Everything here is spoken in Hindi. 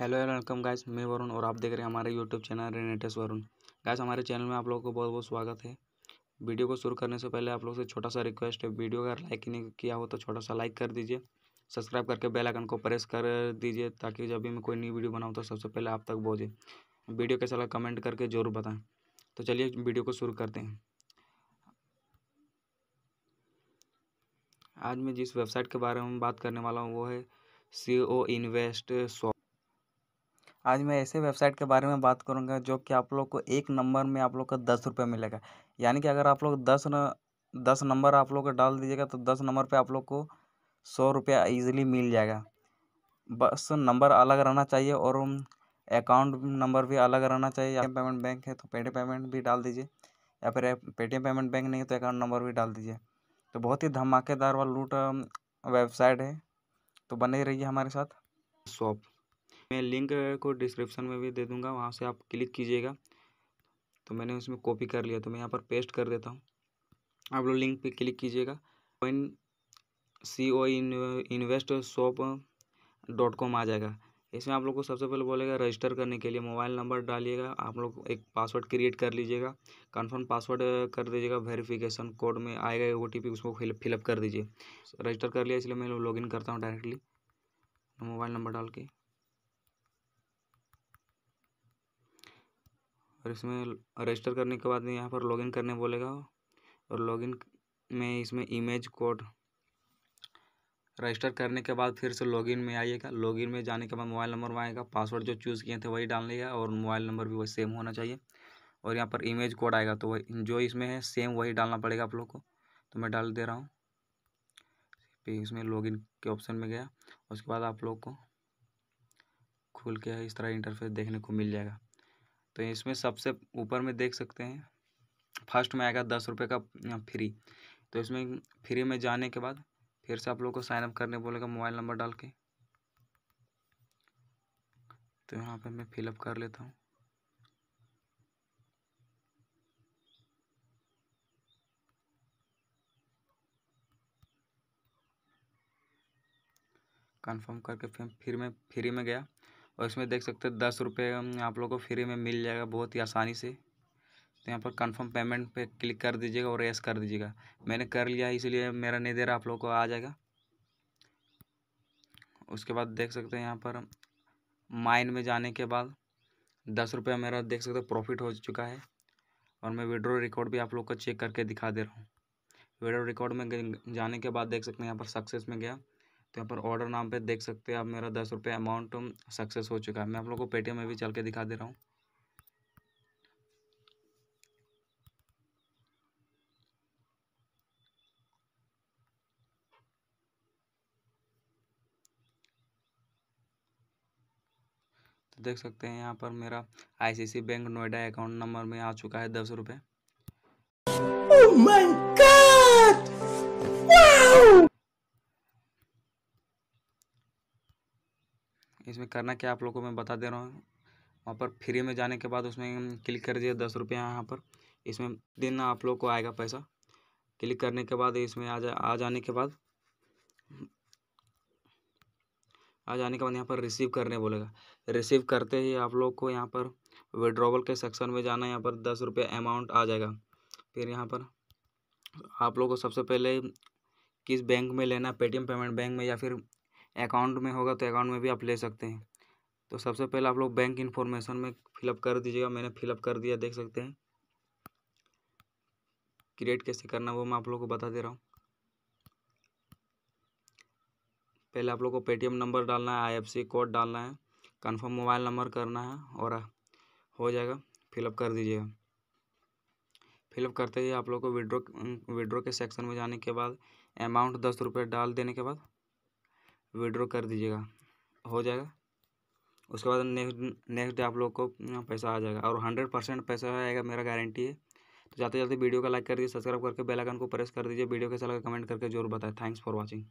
हेलो एंड वेलकम गाइस मैं वरुण और आप देख रहे हैं हमारे यूट्यूब चैनल रेनेटेस वरुण गाइस हमारे चैनल में आप लोगों को बहुत बहुत स्वागत है वीडियो को शुरू करने से पहले आप लोग से छोटा सा रिक्वेस्ट है वीडियो अगर लाइक नहीं किया हो तो छोटा सा लाइक कर दीजिए सब्सक्राइब करके बेल आइकन को प्रेस कर दीजिए ताकि जब भी मैं कोई नई वीडियो बनाऊँ तो सबसे पहले आप तक पहुँचे वीडियो कैसा लगा कमेंट करके ज़रूर बताएँ तो चलिए वीडियो को शुरू करते हैं आज मैं जिस वेबसाइट के बारे में बात करने वाला हूँ वो है सी ओ इन्वेस्ट सॉफ्ट आज मैं ऐसे वेबसाइट के बारे में बात करूँगा जो कि आप लोग को एक नंबर में आप लोग का दस रुपये मिलेगा यानी कि अगर आप लोग दस न दस नंबर आप लोग का डाल दीजिएगा तो दस नंबर पे आप लोग को सौ रुपया ईजिली मिल जाएगा बस नंबर अलग रहना चाहिए और अकाउंट नंबर भी अलग रहना चाहिए या पेमेंट बैंक है तो पेटीएम पेमेंट भी डाल दीजिए या फिर पेटीएम पेमेंट बैंक नहीं है तो अकाउंट नंबर भी डाल दीजिए तो बहुत ही धमाकेदार वाला लूट वेबसाइट है तो बने रहिए हमारे साथ शॉप मैं लिंक को डिस्क्रिप्शन में भी दे दूँगा वहाँ से आप क्लिक कीजिएगा तो मैंने उसमें कॉपी कर लिया तो मैं यहाँ पर पेस्ट कर देता हूँ आप लोग लिंक पे क्लिक कीजिएगा coin C O in invest shop dot com आ जाएगा इसमें आप लोग को सबसे पहले बोलेगा रजिस्टर करने के लिए मोबाइल नंबर डालिएगा आप लोग एक पासवर्ड क्रिएट कर लीजिएगा कन्फर्म पासवर्ड कर दीजिएगा वेरिफिकेशन कोड में आएगा ओ टी पी उसको फिलअप कर दीजिए रजिस्टर कर लिया इसलिए मैं लॉग इन करता हूँ डायरेक्टली मोबाइल नंबर डाल के और इसमें रजिस्टर करने के बाद यहाँ पर लॉगिन करने बोलेगा और लॉगिन में इसमें इमेज कोड रजिस्टर करने के बाद फिर से लॉगिन में आइएगा लॉगिन में जाने के बाद मोबाइल नंबर आएगा पासवर्ड जो चूज़ किए थे वही डाल लिया और मोबाइल नंबर भी वही सेम होना चाहिए और यहाँ पर इमेज कोड आएगा तो वही जो इसमें है सेम वही डालना पड़ेगा आप लोग को तो मैं डाल दे रहा हूँ फिर इसमें लॉगिन के ऑप्शन में गया उसके बाद आप लोग को खुल के इस तरह इंटरफेस देखने को मिल जाएगा तो इसमें सबसे ऊपर में देख सकते हैं फर्स्ट में आएगा दस रुपये का फ्री तो इसमें फ्री में जाने के बाद फिर से आप लोग को साइनअप करने बोलेगा मोबाइल नंबर डाल के तो यहाँ पे मैं फिलअप कर लेता हूँ कंफर्म करके फिर फिर मैं फ्री में गया और इसमें देख सकते हैं दस रुपये आप लोग को फ्री में मिल जाएगा बहुत ही आसानी से तो यहाँ पर कंफर्म पेमेंट पे क्लिक कर दीजिएगा और येस कर दीजिएगा मैंने कर लिया है इसीलिए मेरा नहीं दे रहा आप लोग को आ जाएगा उसके बाद देख सकते हैं यहाँ पर माइन में जाने के बाद दस रुपये मेरा देख सकते प्रॉफिट हो चुका है और मैं विड्रो रिकॉर्ड भी आप लोग को चेक करके दिखा दे रहा हूँ वीडियो रिकॉर्ड में जाने के बाद देख सकते हैं यहाँ पर सक्सेस में गया तो यहाँ पर ऑर्डर नाम पे देख सकते हैं आप मेरा दस रुपये अमाउंट सक्सेस हो चुका है मैं आप लोगों को पेटीएम में भी चल के दिखा दे रहा हूँ तो देख सकते हैं यहाँ पर मेरा ICC bank Noida account number में आ चुका है दस रुपये oh इसमें करना क्या आप लोग को मैं बता दे रहा हूँ वहाँ पर फ्री में जाने के बाद उसमें क्लिक कर दीजिए दस रुपये यहाँ पर इसमें दिन आप लोग को आएगा पैसा क्लिक करने के बाद इसमें आ जा आ जाने के बाद आ जाने के बाद यहाँ पर रिसीव करने बोलेगा रिसीव करते ही आप लोग को यहाँ पर विड्रॉवल के सेक्शन में जाना है यहाँ पर दस रुपये अमाउंट आ जाएगा फिर यहाँ पर आप लोग को सबसे पहले किस बैंक में लेना पेटीएम पेमेंट बैंक में या फिर अकाउंट में होगा तो अकाउंट में भी आप ले सकते हैं तो सबसे पहले आप लोग बैंक इन्फॉर्मेशन में फिलअप कर दीजिएगा मैंने फिलअप कर दिया देख सकते हैं क्रिएट कैसे करना वो मैं आप लोग को बता दे रहा हूँ पहले आप लोग को पेटीएम नंबर डालना है आईएफसी कोड डालना है कंफर्म मोबाइल नंबर करना है और हो जाएगा फिलअप कर दीजिएगा फिलअप करते ही आप लोग को विड्रो विड्रो के सेक्शन में जाने के बाद अमाउंट दस रुपये डाल देने के बाद विड्रॉ कर दीजिएगा हो जाएगा उसके बाद नेक्स्ट नेक्स्ट डे आप लोग को पैसा आ जाएगा और हंड्रेड परसेंट पैसा आएगा मेरा गारंटी है तो जाते जाते वीडियो का लाइक कर दीजिए सब्सक्राइब करके बेल आइकन को प्रेस कर दीजिए वीडियो कैसा लगा कमेंट करके जरूर बताएं थैंक्स फॉर वाचिंग